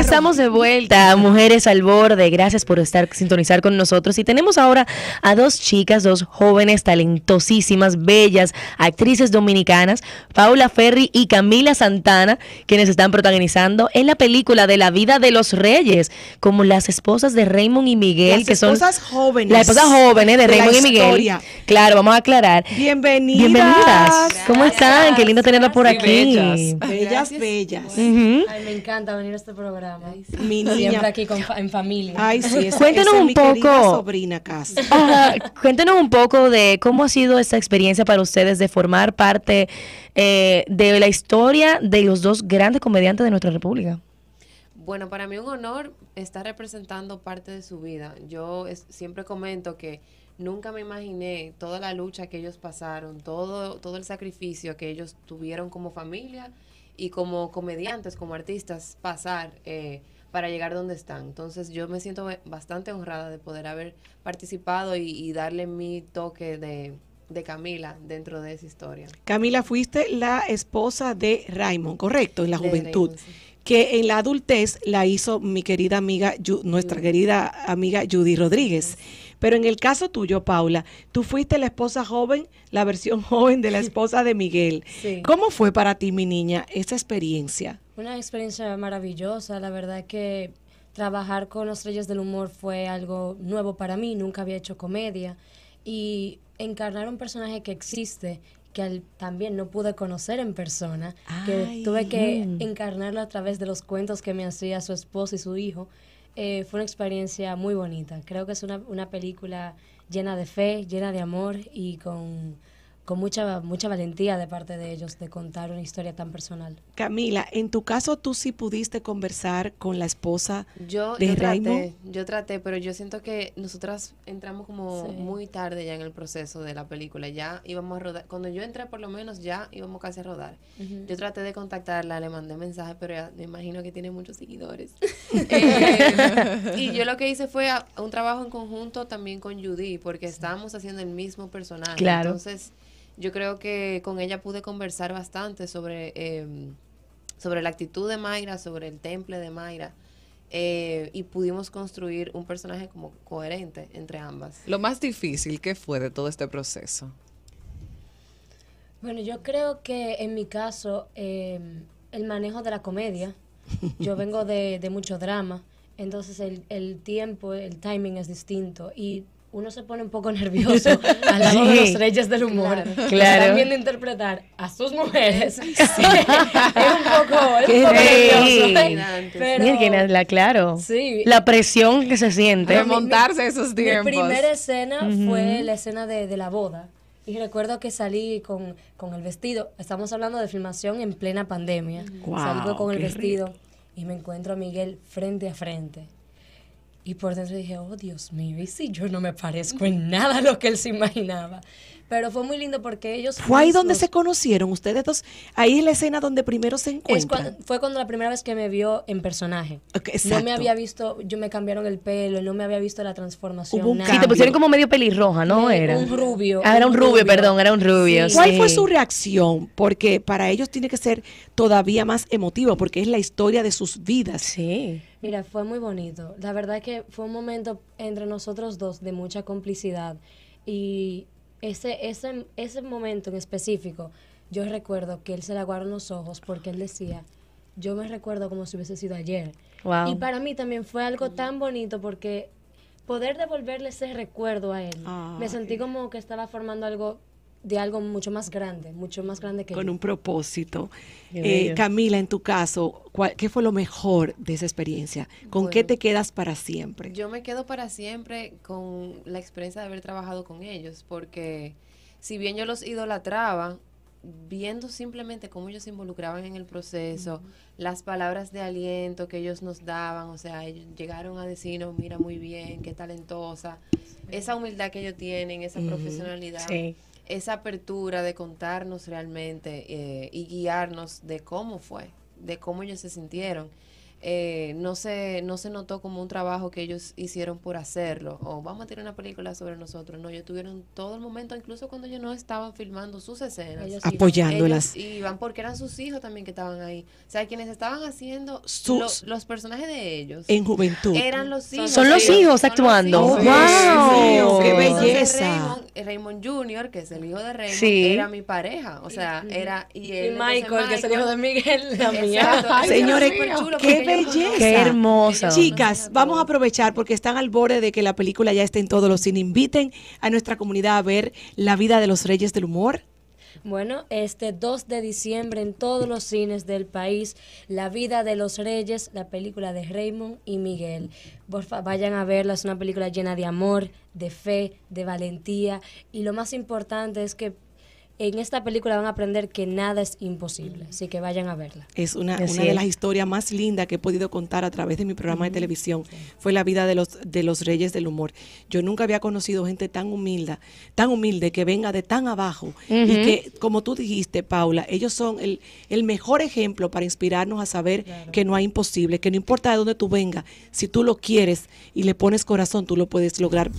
estamos de vuelta, mujeres al borde. Gracias por estar sintonizar con nosotros. Y tenemos ahora a dos chicas, dos jóvenes, talentosísimas, bellas, actrices dominicanas, Paula Ferri y Camila Santana, quienes están protagonizando en la película de la vida de los reyes, como las esposas de Raymond y Miguel, las que son esposas jóvenes. Las esposas jóvenes de, Raymond y Miguel. Claro, vamos a aclarar. Bienvenidas. Bienvenidas. ¿Cómo están? Qué lindo tenerla por aquí. Bellas, bellas. me encanta venir a este programa. Mi niña. Siempre aquí en familia. Ay, cuéntenos un poco. cuéntenos un poco de cómo ha sido esta experiencia para ustedes de formar parte eh, de la historia de los dos grandes comediantes de nuestra república. Bueno, para mí un honor estar representando parte de su vida. Yo siempre comento que nunca me imaginé toda la lucha que ellos pasaron, todo, todo el sacrificio que ellos tuvieron como familia y como comediantes, como artistas, pasar eh, para llegar donde están. Entonces yo me siento bastante honrada de poder haber participado y, darle mi toque de, Camila dentro de esa historia. Camila, fuiste la esposa de Raymond, correcto, en la juventud. que en la adultez la hizo mi querida amiga, nuestra mm. querida amiga Judy Rodríguez. Pero en el caso tuyo, Paula, tú fuiste la esposa joven, la versión joven de la esposa de Miguel. ¿Cómo fue para ti, mi niña, esa experiencia? Una experiencia maravillosa, la verdad que trabajar con los Reyes del Humor fue algo nuevo para mí, nunca había hecho comedia y encarnar un personaje que existe que también no pude conocer en persona, que tuve que mm. encarnarlo a través de los cuentos que me hacía su esposa y su hijo. Eh, fue una experiencia muy bonita. Creo que es una, una película llena de fe, llena de amor y con con mucha, mucha valentía de parte de ellos de contar una historia tan personal. Camila, en tu caso, ¿tú sí pudiste conversar con la esposa yo, yo Traté, yo traté, pero yo siento que nosotras entramos como muy tarde ya en el proceso de la película. Ya íbamos a rodar, cuando yo entré por lo menos ya íbamos casi a rodar. Yo traté de contactarla, le mandé mensaje, pero ya me imagino que tiene muchos seguidores. Eh, y yo lo que hice fue un trabajo en conjunto también con Judy, porque estábamos haciendo el mismo personaje. Entonces, yo creo que con ella pude conversar bastante sobre, em, sobre la actitud de Mayra, sobre el temple de Mayra. Eh, y pudimos construir un personaje como coherente entre ambas. Lo más difícil que fue de todo este proceso. Bueno, yo creo que en mi caso em, el manejo de la comedia. Yo vengo de, de mucho drama, entonces el, el, tiempo, el timing es distinto y uno se pone un poco nervioso al lado de los reyes del humor. Claro. También de interpretar a sus mujeres. Sí. es un poco, es sí. nervioso. Pero, la, claro. Sí. La presión que se siente. Remontarse esos tiempos. Mi primera escena fue la escena de, la boda. Y recuerdo que salí con, con, el vestido. Estamos hablando de filmación en plena pandemia. Salgo con el vestido y me encuentro a Miguel frente a frente. Y por dentro dije, oh Dios mío, y si yo no me parezco en nada a lo que él se imaginaba. Pero fue muy lindo porque ellos... Fue ahí donde se conocieron ustedes dos. Ahí es la escena donde primero se encuentran. fue cuando la primera vez que me vio en personaje. no me había visto, yo me cambiaron el pelo, no me había visto la transformación. Hubo un Sí, te pusieron como medio pelirroja, ¿no? era un rubio. Ah, era un, rubio, perdón, era un rubio. ¿Cuál fue su reacción? Porque para ellos tiene que ser todavía más emotiva porque es la historia de sus vidas. Sí. Mira, fue muy bonito. La verdad es que fue un momento entre nosotros dos de mucha complicidad y ese, ese, ese momento en específico, yo recuerdo que él se le en los ojos porque él decía, yo me recuerdo como si hubiese sido ayer. Y para mí también fue algo tan bonito porque poder devolverle ese recuerdo a él, ah, me sentí como que estaba formando algo de algo mucho más grande, mucho más grande que Con un propósito. Eh, Camila, en tu caso, ¿qué fue lo mejor de esa experiencia? ¿Con qué te quedas para siempre? Yo me quedo para siempre con la experiencia de haber trabajado con ellos, porque si bien yo los idolatraba, viendo simplemente cómo ellos se involucraban en el proceso, las palabras de aliento que ellos nos daban, o sea, llegaron a decirnos, mira muy bien, qué talentosa, esa humildad que ellos tienen, esa profesionalidad. Sí esa apertura de contarnos realmente eh, y guiarnos de cómo fue, de cómo ellos se sintieron eh, no, se, no se notó como un trabajo que ellos hicieron por hacerlo, o vamos a tirar una película sobre nosotros. No, ellos tuvieron todo el momento, incluso cuando ellos no estaban filmando sus escenas. Apoyándolas. Iban, porque eran sus hijos también que estaban ahí. O sea, quienes estaban haciendo sus, los personajes de ellos. En juventud. Eran los hijos. Son los hijos actuando. ¡Wow! ¡Qué belleza! Raymond, Jr., que es el hijo de Raymond, era mi pareja. O sea, era... Y, él, Michael, Michael, que es el hijo de Miguel, la mía. Señores, qué ¡Qué hermosa! Chicas, vamos a aprovechar porque están al borde de que la película ya esté en todos los cines. Inviten a nuestra comunidad a ver La vida de los reyes del humor. Bueno, este 2 de diciembre en todos los cines del país, La vida de los reyes, la película de Raymond y Miguel. Porfa, vayan a verla, es una película llena de amor, de fe, de valentía y lo más importante es que en esta película van a aprender que nada es imposible, así que vayan a verla. Es una, una de las historias más lindas que he podido contar a través de mi programa de televisión. Fue la vida de los, de los reyes del humor. Yo nunca había conocido gente tan humilde, tan humilde que venga de tan abajo y que, como tú dijiste, Paula, ellos son el, mejor ejemplo para inspirarnos a saber que no hay imposible, que no importa de dónde tú vengas, si tú lo quieres y le pones corazón, tú lo puedes lograr.